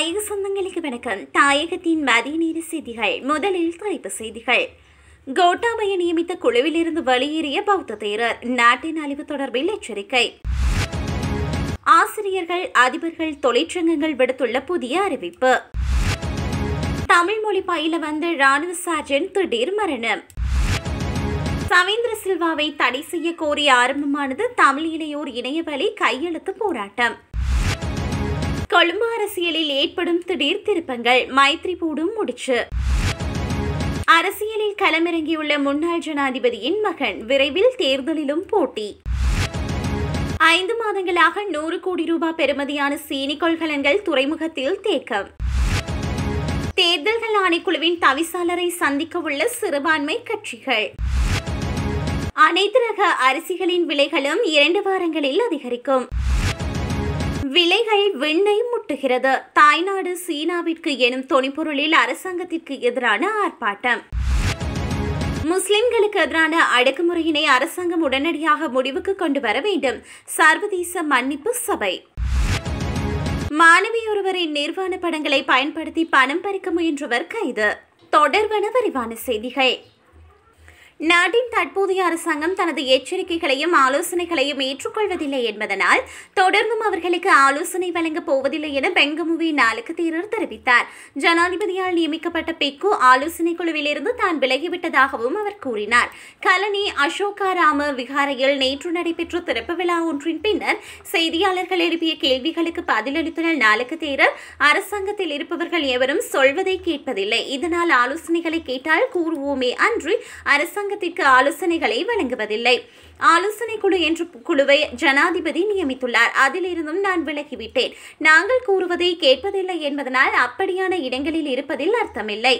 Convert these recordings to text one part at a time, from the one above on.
தாயக சொந்தங்களுக்கு வணக்கம் தாயகத்தின் மதிய நேர செய்திகள் முதலில் தலைப்பு செய்திகள் கோட்டாபய நியமித்த குழுவிலிருந்து வெளியேறிய பௌத்த தேரர் நாட்டின் அழிவு தொடர்பில் எச்சரிக்கை ஆசிரியர்கள் அதிபர்கள் தொழிற்சங்கங்கள் விடுத்துள்ள புதிய அறிவிப்பு தமிழ் மொழி பயில வந்த ராணுவ சார்ஜன் திடீர் மரணம் சவீந்திர சில்வாவை தடை செய்ய கோரி ஆரம்பமானது தமிழ் இளையோர் இணையவழி கையெழுத்து போராட்டம் கொழும்பு அரசியலில் ஏற்படும் திடீர் திருப்பங்கள் மைத்ரி பூடும் முடிச்சு அரசியலில் களமிறங்கியுள்ள முன்னாள் ஜனாதிபதியின் மகன் விரைவில் தேர்தலிலும் போட்டி ஐந்து மாதங்களாக நூறு கோடி ரூபாய் பெறுமதியான சீனி கொள்கலன்கள் துறைமுகத்தில் தேக்கம் தேர்தல்கள் ஆணைக்குழுவின் தவிசாளரை சந்திக்க உள்ள சிறுபான்மை கட்சிகள் அனைத்து ரக அரிசிகளின் விலைகளும் இரண்டு வாரங்களில் அதிகரிக்கும் விலைகள் விண்ணை முட்டுகிறது தாய்நாடு சீனாவிற்கு எனும் துணிப்பொருளில் அரசாங்கத்திற்கு எதிரான ஆர்ப்பாட்டம் முஸ்லிம்களுக்கு எதிரான அடக்குமுறையினை அரசாங்கம் உடனடியாக முடிவுக்கு கொண்டு வர வேண்டும் சர்வதேச மன்னிப்பு சபை மாணவியொருவரின் நிர்வாண படங்களை பயன்படுத்தி பணம் பறிக்க முயன்றவர் கைது தொடர்பான விரிவான செய்திகள் நாட்டின் தற்போதைய அரசாங்கம் தனது எச்சரிக்கைகளையும் ஆலோசனைகளையும் ஏற்றுக்கொள்வதில்லை என்பதனால் தொடர்ந்தும் அவர்களுக்கு ஆலோசனை வழங்கப் போவதில்லை என பெங்கமுவி நாளுக்கு தீரர் தெரிவித்தார் ஜனாதிபதியால் நியமிக்கப்பட்ட பிக்கு ஆலோசனை குழுவிலிருந்து தான் விலகிவிட்டதாகவும் அவர் கூறினார் கலனி அசோகா ராம விகாரையில் நேற்று நடைபெற்ற திறப்பு விழா ஒன்றின் பின்னர் செய்தியாளர்கள் எழுப்பிய கேள்விகளுக்கு பதிலளித்துள்ள நாளுக்கு தேரர் அரசாங்கத்தில் இருப்பவர்கள் எவரும் சொல்வதை கேட்பதில்லை இதனால் ஆலோசனைகளை கேட்டால் கூறுவோமே அன்று அரசாங்க அரசாங்கத்திற்கு ஆலோசனைகளை வழங்குவதில்லை ஆலோசனை குழு என்ற குழுவை ஜனாதிபதி நியமித்துள்ளார் அதிலிருந்தும் நான் விலகிவிட்டேன் நாங்கள் கூறுவதை கேட்பதில்லை என்பதனால் அப்படியான இடங்களில் இருப்பதில் அர்த்தமில்லை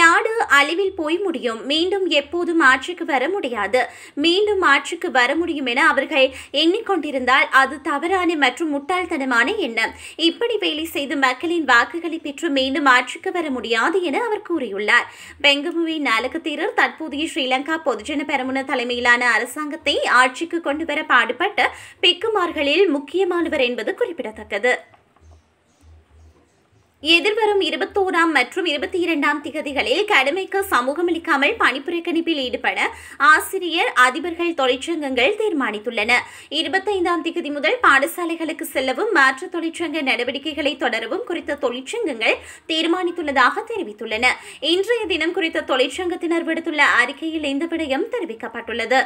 நாடு அழிவில் போய் முடியும் மீண்டும் எப்போதும் ஆட்சிக்கு வர முடியாது மீண்டும் ஆட்சிக்கு வர முடியும் என அவர்கள் எண்ணிக்கொண்டிருந்தால் அது தவறான மற்றும் முட்டாள்தனமான எண்ணம் இப்படி வேலை செய்து மக்களின் வாக்குகளை பெற்று மீண்டும் ஆட்சிக்கு வர முடியாது என அவர் கூறியுள்ளார் பெங்கமுவின் நாலகத்தீரர் தற்போதைய ஸ்ரீலங்கா பொதுஜன பெரமுன தலைமையிலான அரசாங்கத்தை ஆட்சிக்கு கொண்டுவர பாடுபட்ட பிக்குமார்களில் முக்கியமானவர் என்பது குறிப்பிடத்தக்கது எதிர்வரும் இருபத்தோராம் மற்றும் இருபத்தி இரண்டாம் திகதிகளில் கடமைக்கு சமூகமளிக்காமல் பணிப்புறக்கணிப்பில் ஈடுபட ஆசிரியர் அதிபர்கள் தொழிற்சங்கங்கள் தீர்மானித்துள்ளன இருபத்தைந்தாம் திகதி முதல் பாடசாலைகளுக்கு செல்லவும் மாற்று தொழிற்சங்க நடவடிக்கைகளை தொடரவும் குறித்த தொழிற்சங்கங்கள் தீர்மானித்துள்ளதாக தெரிவித்துள்ளன இன்றைய தினம் குறித்த தொழிற்சங்கத்தினர் விடுத்துள்ள அறிக்கையில் இந்த விடயம் தெரிவிக்கப்பட்டுள்ளது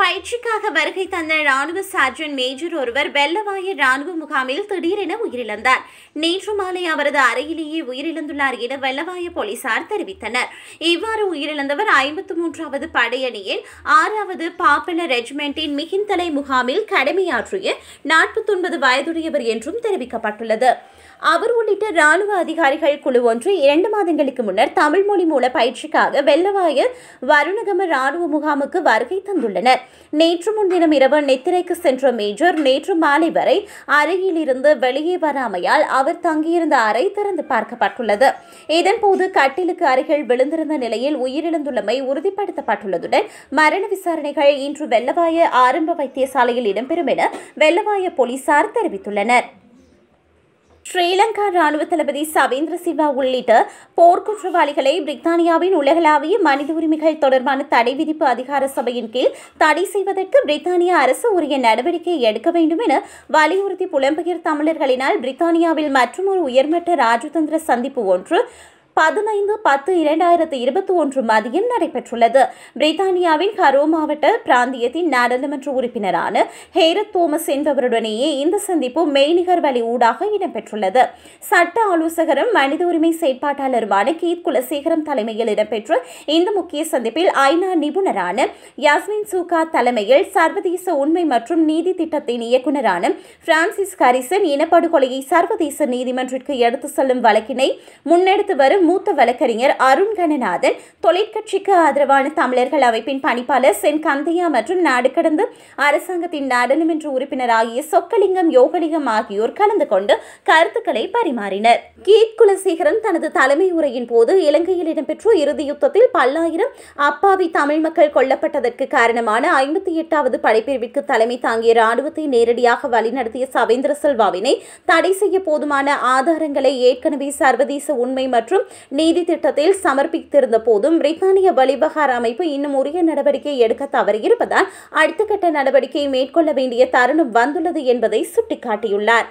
பயிற்சிக்காக வருகை தந்த ராணுவ சார்ஜன் மேஜர் ஒருவர் வெள்ளவாய ராணுவ முகாமில் திடீரென உயிரிழந்தார் நேற்று மாலை அவரது அறையிலேயே உயிரிழந்துள்ளார் என வெள்ளவாய போலீசார் தெரிவித்தனர் இவ்வாறு உயிரிழந்தவர் ஐம்பத்தி மூன்றாவது படையணியின் ஆறாவது பாப்புலர் ரெஜிமெண்டின் மிகிந்தலை முகாமில் கடமையாற்றிய நாற்பத்தொன்பது வயதுடையவர் என்றும் தெரிவிக்கப்பட்டுள்ளது அவர் உள்ளிட்ட ராணுவ அதிகாரிகள் குழு ஒன்று இரண்டு மாதங்களுக்கு முன்னர் தமிழ் மொழி மூல பயிற்சிக்காக வெள்ளவாய வருணகம ராணுவ முகாமுக்கு வருகை தந்துள்ளனர் நேற்று முன்தினம் இரவு நெத்திரைக்கு சென்ற மேஜர் நேற்று மாலை வரை அருகிலிருந்து வெளியே வராமையால் அவர் தங்கியிருந்த அறை திறந்து பார்க்கப்பட்டுள்ளது இதன்போது கட்டிலுக்கு அருகில் விழுந்திருந்த நிலையில் உயிரிழந்துள்ளமை உறுதிப்படுத்தப்பட்டுள்ளதுடன் மரண விசாரணைகள் இன்று வெள்ளவாய ஆரம்ப வைத்தியசாலையில் இடம்பெறும் என வெள்ளவாய போலீசார் தெரிவித்துள்ளனர் ஸ்ரீலங்கா ராணுவ தளபதி சவேந்திர சிவா உள்ளிட்ட போர்க்குற்றவாளிகளை பிரித்தானியாவின் உலகளாவிய மனித உரிமைகள் தொடர்பான தடை விதிப்பு அதிகார சபையின் கீழ் தடை செய்வதற்கு பிரித்தானிய அரசு உரிய நடவடிக்கை எடுக்க வேண்டும் என வலியுறுத்தி புலம்பெயர் தமிழர்களினால் பிரித்தானியாவில் மற்றொரு உயர்மட்ட ராஜதந்திர சந்திப்பு ஒன்று பதினைந்து பத்து இரண்டாயிரத்து இருபத்தி ஒன்று மதியம் நடைபெற்றுள்ளது பிரித்தானியாவின் ஹரோ மாவட்ட பிராந்தியத்தின் நாடாளுமன்ற உறுப்பினரான ஹேரத் தோமஸ் என்பவருடனேயே இந்த சந்திப்பு மெய்நிகர் வழி ஊடாக இடம்பெற்றுள்ளது சட்ட ஆலோசகரும் மனித உரிமை செயற்பாட்டாளருமான கீத் குலசேகரம் தலைமையில் இடம்பெற்ற இந்த முக்கிய சந்திப்பில் ஐநா நிபுணரான யாஸ்மின் சூகா தலைமையில் சர்வதேச உண்மை மற்றும் நீதி திட்டத்தின் இயக்குநரான பிரான்சிஸ் ஹாரிசன் இனப்படுகொலையை சர்வதேச நீதிமன்றத்திற்கு எடுத்து செல்லும் வழக்கினை முன்னெடுத்து வரும் மூத்த வழக்கறிஞர் அருண் கணநாதன் தொழிற்கட்சிக்கு ஆதரவான தமிழர்கள் அமைப்பின் பணிப்பாளர் சென் கந்தையா மற்றும் நாடு கடந்து அரசாங்கத்தின் நாடாளுமன்ற ஆகிய சொக்கலிங்கம் யோகலிங்கம் ஆகியோர் கலந்து கொண்டு கருத்துக்களை பரிமாறினர் கீத் குலசேகரன் தனது தலைமை உரையின் போது இலங்கையில் இடம்பெற்ற இறுதி யுத்தத்தில் பல்லாயிரம் அப்பாவி தமிழ் மக்கள் கொல்லப்பட்டதற்கு காரணமான ஐம்பத்தி எட்டாவது படைப்பிரிவிற்கு தலைமை தாங்கிய ராணுவத்தை நேரடியாக வழிநடத்திய சவேந்திர செல்வாவினை தடை செய்ய போதுமான ஆதாரங்களை ஏற்கனவே சர்வதேச உண்மை மற்றும் நீதி திட்டத்தில் சமர்ப்பித்திருந்த போதும் பிரித்தானிய வழிவகார அமைப்பு இன்னும் உரிய நடவடிக்கை எடுக்க தவறியிருப்பதால் அடுத்த கட்ட நடவடிக்கை மேற்கொள்ள வேண்டிய தருணம் வந்துள்ளது என்பதை சுட்டிக்காட்டியுள்ளார்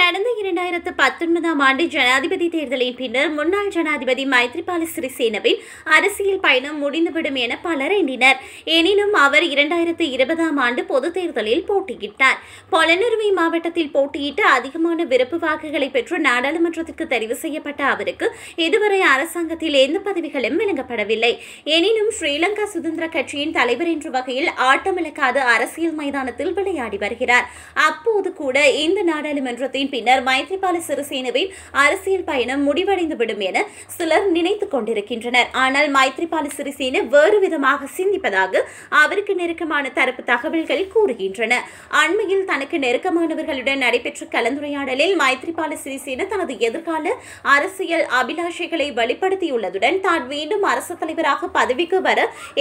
கடந்த இரண்டாயிரத்து பத்தொன்பதாம் ஆண்டு ஜனாதிபதி தேர்தலின் பின்னர் முன்னாள் ஜனாதிபதி மைத்ரிபால சிறிசேனவின் அரசியல் பயணம் முடிந்துவிடும் என பலர் எண்ணினர் எனினும் அவர் இரண்டாயிரத்து இருபதாம் ஆண்டு பொதுத் தேர்தலில் போட்டியிட்டார் பொலனறுவை மாவட்டத்தில் போட்டியிட்டு அதிகமான விருப்பு வாக்குகளை பெற்று நாடாளுமன்றத்திற்கு தெரிவு செய்யப்பட்ட அவருக்கு இதுவரை அரசாங்கத்தில் எந்த பதவிகளும் வழங்கப்படவில்லை எனினும் ஸ்ரீலங்கா சுதந்திர கட்சியின் தலைவர் என்ற வகையில் ஆட்டமிழக்காத அரசியல் மைதானத்தில் விளையாடி வருகிறார் அப்போது கூட இந்த நாடாளுமன்றத்தின் இதன் பின்னர் மைத்ரிபால சிறிசேனவின் அரசியல் பயணம் முடிவடைந்துவிடும் என சிலர் நினைத்துக் கொண்டிருக்கின்றனர் ஆனால் மைத்ரிபால சிறிசேன வேறு விதமாக சிந்திப்பதாக அவருக்கு நெருக்கமான தரப்பு தகவல்கள் கூறுகின்றன அண்மையில் தனக்கு நெருக்கமானவர்களுடன் நடைபெற்ற கலந்துரையாடலில் மைத்ரிபால சிறிசேன தனது எதிர்கால அரசியல் அபிலாஷைகளை வெளிப்படுத்தியுள்ளதுடன் தான் மீண்டும் அரசு தலைவராக பதவிக்கு வர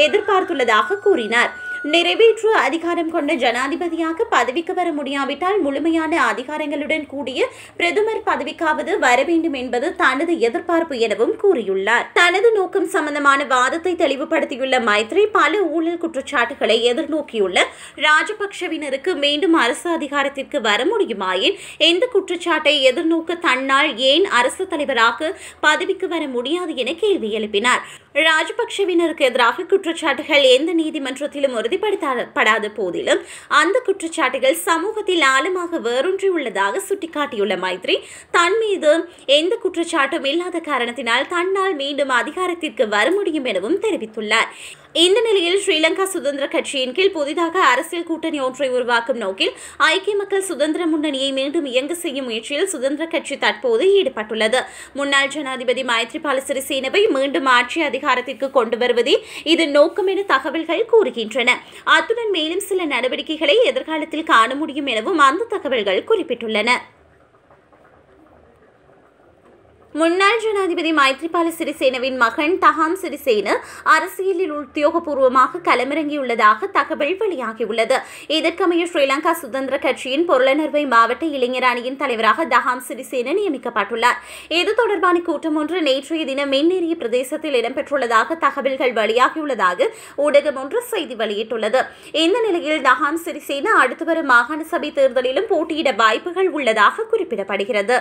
எதிர்பார்த்துள்ளதாக கூறினார் நிறைவேற்று அதிகாரம் கொண்ட ஜனாதிபதியாக பதவிக்கு வர முடியாவிட்டால் முழுமையான அதிகாரங்களுடன் கூடிய பிரதமர் பதவிக்காவது வர வேண்டும் என்பது தனது எதிர்பார்ப்பு எனவும் கூறியுள்ளார் தனது நோக்கம் சம்பந்தமான வாதத்தை தெளிவுபடுத்தியுள்ள மைத்ரி பல ஊழல் குற்றச்சாட்டுகளை எதிர்நோக்கியுள்ள ராஜபக்ஷவினருக்கு மீண்டும் அரசு அதிகாரத்திற்கு வர முடியுமாயின் எந்த குற்றச்சாட்டை எதிர்நோக்க தன்னால் ஏன் அரசு தலைவராக பதவிக்கு வர முடியாது என கேள்வி எழுப்பினார் ராஜபக்ஷவினருக்கு எதிராக குற்றச்சாட்டுகள் எந்த நீதிமன்றத்திலும் உறுதி உறுதிப்படுத்தப்படாத போதிலும் அந்த குற்றச்சாட்டுகள் சமூகத்தில் ஆழமாக வேரூன்றி உள்ளதாக சுட்டிக்காட்டியுள்ள மைத்ரி தன் மீது எந்த குற்றச்சாட்டும் இல்லாத காரணத்தினால் தன்னால் மீண்டும் அதிகாரத்திற்கு வர முடியும் எனவும் தெரிவித்துள்ளார் இந்த நிலையில் ஸ்ரீலங்கா சுதந்திர கட்சியின் கீழ் புதிதாக அரசியல் கூட்டணி ஒன்றை உருவாக்கும் நோக்கில் ஐக்கிய மக்கள் சுதந்திர முன்னணியை மீண்டும் இயங்க செய்யும் முயற்சியில் சுதந்திர கட்சி தற்போது ஈடுபட்டுள்ளது முன்னாள் ஜனாதிபதி மைத்ரிபால சிறிசேனவை மீண்டும் ஆட்சி அதிகாரத்திற்கு கொண்டு வருவதே இதன் நோக்கம் என தகவல்கள் கூறுகின்றன அத்துடன் மேலும் சில நடவடிக்கைகளை எதிர்காலத்தில் காண முடியும் எனவும் அந்த தகவல்கள் குறிப்பிட்டுள்ளன முன்னாள் ஜனாதிபதி மைத்ரிபால சிறிசேனவின் மகன் தஹாம் சிறிசேன அரசியலில் உத்தியோகபூர்வமாக களமிறங்கியுள்ளதாக தகவல் வெளியாகியுள்ளது இதற்கமைய ஸ்ரீலங்கா சுதந்திர கட்சியின் பொருளனர்வை மாவட்ட இளைஞர் அணியின் தலைவராக தஹாம் சிறிசேன நியமிக்கப்பட்டுள்ளார் இது தொடர்பான கூட்டம் ஒன்று நேற்றைய தினம் மின்னேறிய பிரதேசத்தில் இடம்பெற்றுள்ளதாக தகவல்கள் வெளியாகியுள்ளதாக ஊடகம் ஒன்று செய்தி வெளியிட்டுள்ளது இந்த நிலையில் தஹாம் சிறிசேன அடுத்து வரும் மாகாண சபை தேர்தலிலும் போட்டியிட வாய்ப்புகள் உள்ளதாக குறிப்பிடப்படுகிறது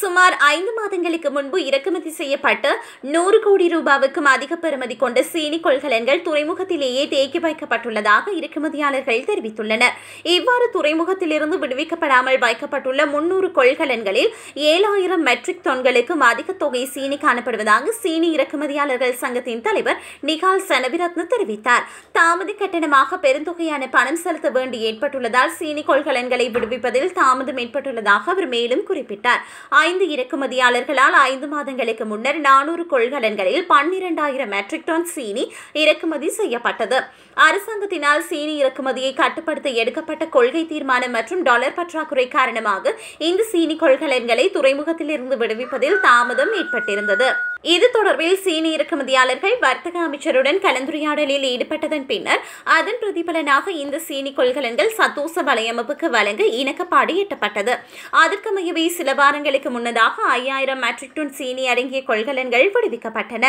சுமார் ஐந்து மாதங்களுக்கு முன்பு இறக்குமதி செய்யப்பட்ட நூறு கோடி ரூபாவுக்கும் அதிக பெறுமதி கொண்ட சீனி கொள்கலன்கள் துறைமுகத்திலேயே தேக்கி வைக்கப்பட்டுள்ளதாக இறக்குமதியாளர்கள் தெரிவித்துள்ளனர் இவ்வாறு துறைமுகத்திலிருந்து விடுவிக்கப்படாமல் வைக்கப்பட்டுள்ள முன்னூறு கொள்கலன்களில் ஏழாயிரம் மெட்ரிக் டன்களுக்கும் அதிக தொகை சீனி காணப்படுவதாக சீனி இறக்குமதியாளர்கள் சங்கத்தின் தலைவர் நிகால் சனவிரத்ன தெரிவித்தார் தாமதி கட்டணமாக பெருந்தொகையான பணம் செலுத்த வேண்டி ஏற்பட்டுள்ளதால் சீனி கொள்கலன்களை விடுவிப்பதில் தாமதம் ஏற்பட்டுள்ளதாக அவர் மேலும் குறிப்பிட்டார் ஐந்து இறக்குமதியாளர்களால் ஐந்து மாதங்களுக்கு முன்னர் நானூறு கொள்கலன்களில் பன்னிரண்டாயிரம் மெட்ரிக் டன் சீனி இறக்குமதி செய்யப்பட்டது அரசாங்கத்தினால் சீனி இறக்குமதியை கட்டுப்படுத்த எடுக்கப்பட்ட கொள்கை தீர்மானம் மற்றும் டாலர் பற்றாக்குறை காரணமாக இந்த சீனி கொள்கலன்களை துறைமுகத்திலிருந்து விடுவிப்பதில் தாமதம் ஏற்பட்டிருந்தது இது தொடர்பில் சீன இறக்குமதியாளர்கள் வர்த்தக அமைச்சருடன் கலந்துரையாடலில் ஈடுபட்டதன் பின்னர் அதன் பிரதிபலனாக இந்த சீனி கொள்கலன்கள் சத்தோச வலையமைப்புக்கு வழங்க இணக்கப்பாடு எட்டப்பட்டது அதற்கமையவே சில வாரங்களுக்கு முன்னதாக ஐயாயிரம் மெட்ரிக் டன் சீனி அடங்கிய கொள்கலன்கள் விடுவிக்கப்பட்டன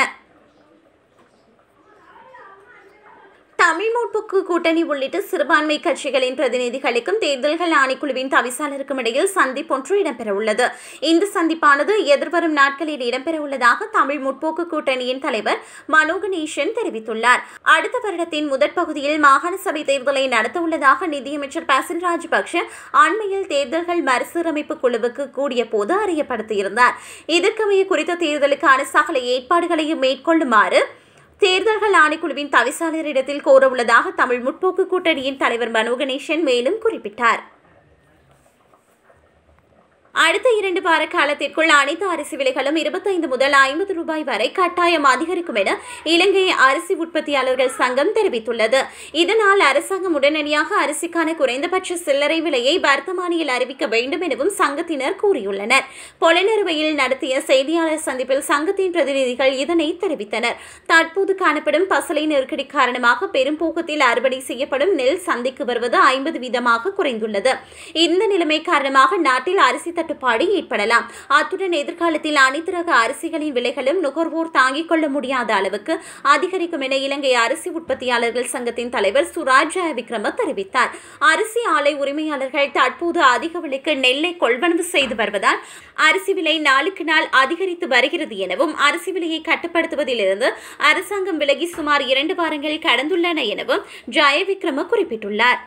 தமிழ் முற்போக்கு கூட்டணி உள்ளிட்ட சிறுபான்மை கட்சிகளின் பிரதிநிதிகளுக்கும் தேர்தல்கள் ஆணைக்குழுவின் தவிசாளருக்கும் இடையில் சந்திப்பு சந்திப்பொன்று இடம்பெறவுள்ளது இந்த சந்திப்பானது எதிர்வரும் நாட்களில் இடம்பெறவுள்ளதாக தமிழ் முற்போக்கு கூட்டணியின் தலைவர் மனோ தெரிவித்துள்ளார் அடுத்த வருடத்தின் முதற் பகுதியில் மாகாண சபை தேர்தலை நடத்தவுள்ளதாக நிதியமைச்சர் பசில் ராஜபக்ஷ அண்மையில் தேர்தல்கள் மறுசீரமைப்பு குழுவுக்கு கூடிய போது அறியப்படுத்தியிருந்தார் இதற்கமைய குறித்த தேர்தலுக்கான சகல ஏற்பாடுகளையும் மேற்கொள்ளுமாறு தேர்தல்கள் ஆணைக்குழுவின் தவிசாளரிடத்தில் கோரவுள்ளதாக தமிழ் முற்போக்கு கூட்டணியின் தலைவர் மனோ மேலும் குறிப்பிட்டார் அடுத்த இரண்டு வார காலத்திற்குள் அனைத்து அரிசி விலைகளும் இருபத்தைந்து முதல் ஐம்பது ரூபாய் வரை கட்டாயம் அதிகரிக்கும் என இலங்கை அரிசி உற்பத்தியாளர்கள் சங்கம் தெரிவித்துள்ளது இதனால் அரசாங்கம் உடனடியாக அரிசிக்கான குறைந்தபட்ச சில்லறை விலையை வர்த்தமானியில் அறிவிக்க வேண்டும் எனவும் சங்கத்தினர் கூறியுள்ளனர் பொலனறுவையில் நடத்திய செய்தியாளர் சந்திப்பில் சங்கத்தின் பிரதிநிதிகள் இதனை தெரிவித்தனர் தற்போது காணப்படும் பசலை நெருக்கடி காரணமாக பெரும் போக்கத்தில் அறுவடை செய்யப்படும் நெல் சந்தைக்கு வருவது ஐம்பது வீதமாக குறைந்துள்ளது இந்த நிலைமை காரணமாக நாட்டில் அரிசி தட்டு தட்டுப்பாடு ஏற்படலாம் அத்துடன் எதிர்காலத்தில் அனைத்து ரக அரிசிகளின் விலைகளும் நுகர்வோர் தாங்கிக் கொள்ள முடியாத அளவுக்கு அதிகரிக்கும் என இலங்கை அரிசி உற்பத்தியாளர்கள் சங்கத்தின் தலைவர் சுராஜ் விக்ரம தெரிவித்தார் அரிசி ஆலை உரிமையாளர்கள் தற்போது அதிக விலைக்கு நெல்லை கொள்வனவு செய்து வருவதால் அரிசி விலை நாளுக்கு நாள் அதிகரித்து வருகிறது எனவும் அரிசி விலையை கட்டுப்படுத்துவதிலிருந்து அரசாங்கம் விலகி சுமார் இரண்டு வாரங்கள் கடந்துள்ளன எனவும் ஜெயவிக்ரம குறிப்பிட்டுள்ளார்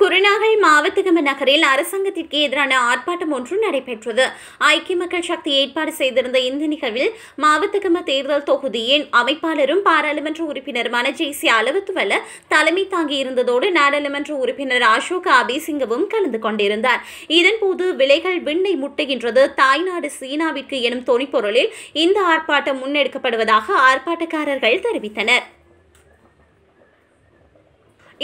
குருநாகை மாவத்தகம நகரில் அரசாங்கத்திற்கு எதிரான ஆர்ப்பாட்டம் ஒன்று நடைபெற்றது ஐக்கிய மக்கள் சக்தி ஏற்பாடு செய்திருந்த இந்த நிகழ்வில் மாவத்தகம தேர்தல் தொகுதியின் அமைப்பாளரும் பாராளுமன்ற உறுப்பினருமான ஜே சி அளவத்துவல தலைமை தாங்கி இருந்ததோடு நாடாளுமன்ற உறுப்பினர் அசோக் அபிசிங்கவும் கலந்து கொண்டிருந்தார் இதன்போது விலைகள் விண்ணை முட்டுகின்றது தாய்நாடு சீனாவிற்கு எனும் தொனிப்பொருளில் இந்த ஆர்ப்பாட்டம் முன்னெடுக்கப்படுவதாக ஆர்ப்பாட்டக்காரர்கள் தெரிவித்தனர்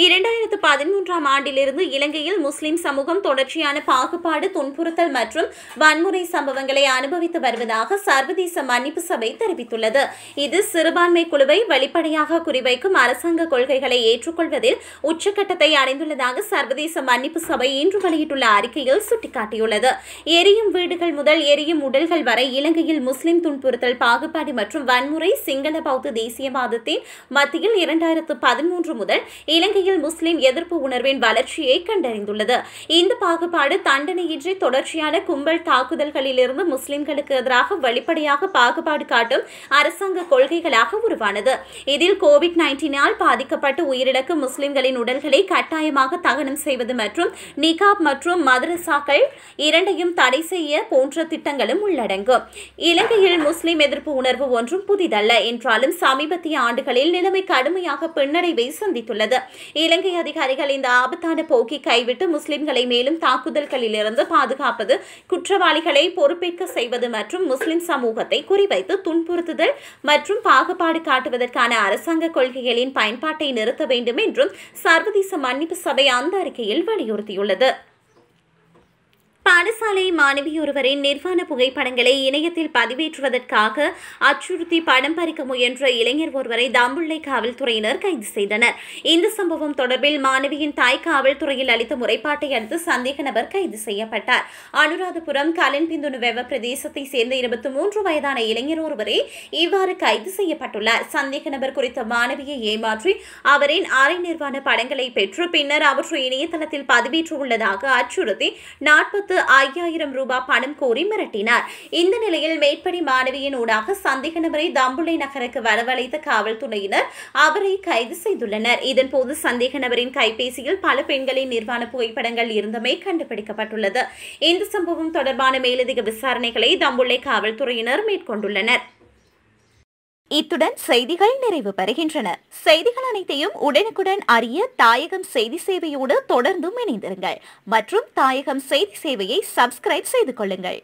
இரண்டாயிரத்து பதிமூன்றாம் ஆண்டிலிருந்து இலங்கையில் முஸ்லிம் சமூகம் தொடர்ச்சியான பாகுபாடு துன்புறுத்தல் மற்றும் வன்முறை சம்பவங்களை அனுபவித்து வருவதாக சர்வதேச மன்னிப்பு சபை தெரிவித்துள்ளது இது சிறுபான்மை குழுவை வெளிப்படையாக குறிவைக்கும் அரசாங்க கொள்கைகளை ஏற்றுக்கொள்வதில் உச்சக்கட்டத்தை அடைந்துள்ளதாக சர்வதேச மன்னிப்பு சபை இன்று வெளியிட்டுள்ள அறிக்கையில் சுட்டிக்காட்டியுள்ளது எரியும் வீடுகள் முதல் எரியும் உடல்கள் வரை இலங்கையில் முஸ்லிம் துன்புறுத்தல் பாகுபாடு மற்றும் வன்முறை சிங்கள பௌத்த தேசியவாதத்தின் மத்தியில் இரண்டாயிரத்து பதிமூன்று முதல் இலங்கை இலங்கையில் முஸ்லிம் எதிர்ப்பு உணர்வின் வளர்ச்சியை கண்டறிந்துள்ளது இந்த பாகுபாடு தண்டனையின்றி தொடர்ச்சியான கும்பல் தாக்குதல்களிலிருந்து முஸ்லிம்களுக்கு எதிராக வெளிப்படையாக பாகுபாடு காட்டும் அரசாங்க கொள்கைகளாக உருவானது இதில் கோவிட் நைன்டீனால் பாதிக்கப்பட்டு உயிரிழக்கும் முஸ்லிம்களின் உடல்களை கட்டாயமாக தகனம் செய்வது மற்றும் நிகாப் மற்றும் மதரசாக்கள் இரண்டையும் தடை செய்ய போன்ற திட்டங்களும் உள்ளடங்கும் இலங்கையில் முஸ்லிம் எதிர்ப்பு உணர்வு ஒன்றும் புதிதல்ல என்றாலும் சமீபத்திய ஆண்டுகளில் நிலைமை கடுமையாக பின்னடைவை சந்தித்துள்ளது இலங்கை அதிகாரிகள் இந்த ஆபத்தான போக்கை கைவிட்டு முஸ்லிம்களை மேலும் தாக்குதல்களிலிருந்து பாதுகாப்பது குற்றவாளிகளை பொறுப்பேற்க செய்வது மற்றும் முஸ்லிம் சமூகத்தை குறிவைத்து துன்புறுத்துதல் மற்றும் பாகுபாடு காட்டுவதற்கான அரசாங்க கொள்கைகளின் பயன்பாட்டை நிறுத்த வேண்டும் என்றும் சர்வதேச மன்னிப்பு சபை அந்த அறிக்கையில் வலியுறுத்தியுள்ளது பாடசாலை மாணவி ஒருவரின் நிர்வாண புகைப்படங்களை இணையத்தில் பதிவேற்றுவதற்காக அச்சுறுத்தி படம் பறிக்க முயன்ற இளைஞர் ஒருவரை தாம்புள்ளை காவல்துறையினர் கைது செய்தனர் இந்த சம்பவம் தொடர்பில் மாணவியின் தாய் காவல்துறையில் அளித்த முறைப்பாட்டை அடுத்து சந்தேக நபர் கைது செய்யப்பட்டார் அனுராதபுரம் கலன்பிந்துணு வெவ பிரதேசத்தை சேர்ந்த இருபத்தி மூன்று வயதான இளைஞர் ஒருவரே இவ்வாறு கைது செய்யப்பட்டுள்ளார் சந்தேக நபர் குறித்த மாணவியை ஏமாற்றி அவரின் அரை நிர்வாண படங்களை பெற்று பின்னர் அவற்றை இணையதளத்தில் பதிவேற்றுள்ளதாக அச்சுறுத்தி நாற்பத்து மாணவிக்கு ஐயாயிரம் ரூபாய் பணம் கோரி மிரட்டினார் இந்த நிலையில் மேற்படி மாணவியின் ஊடாக சந்தேக நபரை தம்புளை நகருக்கு வரவழைத்த காவல்துறையினர் அவரை கைது செய்துள்ளனர் இதன்போது சந்தேக நபரின் கைபேசியில் பல பெண்களின் நிர்வாண புகைப்படங்கள் இருந்தமை கண்டுபிடிக்கப்பட்டுள்ளது இந்த சம்பவம் தொடர்பான மேலதிக விசாரணைகளை தம்புள்ளை காவல்துறையினர் மேற்கொண்டுள்ளனர் இத்துடன் செய்திகள் நிறைவு பெறுகின்றன செய்திகள் அனைத்தையும் உடனுக்குடன் அறிய தாயகம் செய்தி சேவையோடு தொடர்ந்தும் இணைந்திருங்கள் மற்றும் தாயகம் செய்தி சேவையை சப்ஸ்கிரைப் செய்து கொள்ளுங்கள்